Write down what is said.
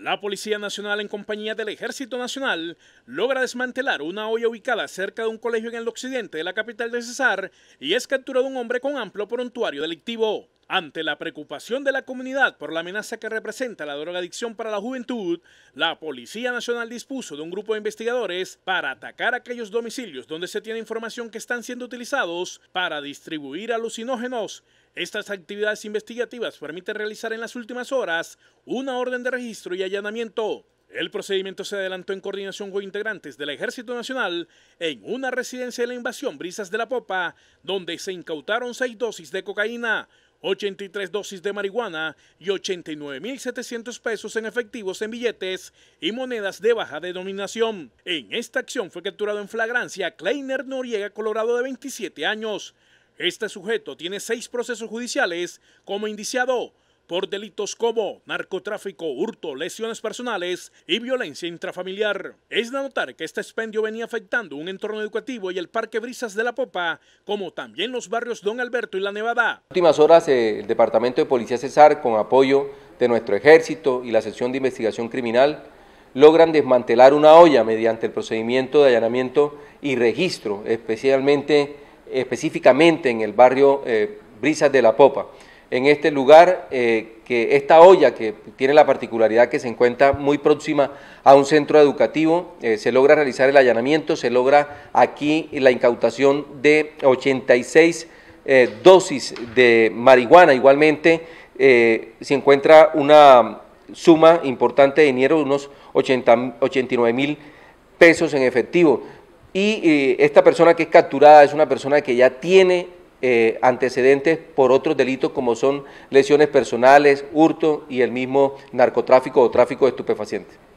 La Policía Nacional, en compañía del Ejército Nacional, logra desmantelar una olla ubicada cerca de un colegio en el occidente de la capital de Cesar y es capturado un hombre con amplio prontuario delictivo. Ante la preocupación de la comunidad por la amenaza que representa la drogadicción para la juventud, la Policía Nacional dispuso de un grupo de investigadores para atacar aquellos domicilios donde se tiene información que están siendo utilizados para distribuir alucinógenos. Estas actividades investigativas permiten realizar en las últimas horas una orden de registro y allanamiento. El procedimiento se adelantó en coordinación con integrantes del Ejército Nacional en una residencia de la invasión Brisas de la Popa, donde se incautaron seis dosis de cocaína, 83 dosis de marihuana y 89.700 pesos en efectivos en billetes y monedas de baja denominación. En esta acción fue capturado en flagrancia Kleiner Noriega Colorado de 27 años. Este sujeto tiene seis procesos judiciales como indiciado por delitos como narcotráfico, hurto, lesiones personales y violencia intrafamiliar. Es de notar que este expendio venía afectando un entorno educativo y el Parque Brisas de la Popa, como también los barrios Don Alberto y La Nevada. En las últimas horas, eh, el Departamento de Policía Cesar, con apoyo de nuestro ejército y la sección de investigación criminal, logran desmantelar una olla mediante el procedimiento de allanamiento y registro, especialmente, específicamente en el barrio eh, Brisas de la Popa en este lugar, eh, que esta olla, que tiene la particularidad que se encuentra muy próxima a un centro educativo, eh, se logra realizar el allanamiento, se logra aquí la incautación de 86 eh, dosis de marihuana. Igualmente, se encuentra una suma importante de dinero, unos 89 mil pesos en efectivo. Y esta persona que es capturada es una persona que ya tiene eh, antecedentes por otros delitos como son lesiones personales, hurto y el mismo narcotráfico o tráfico de estupefacientes.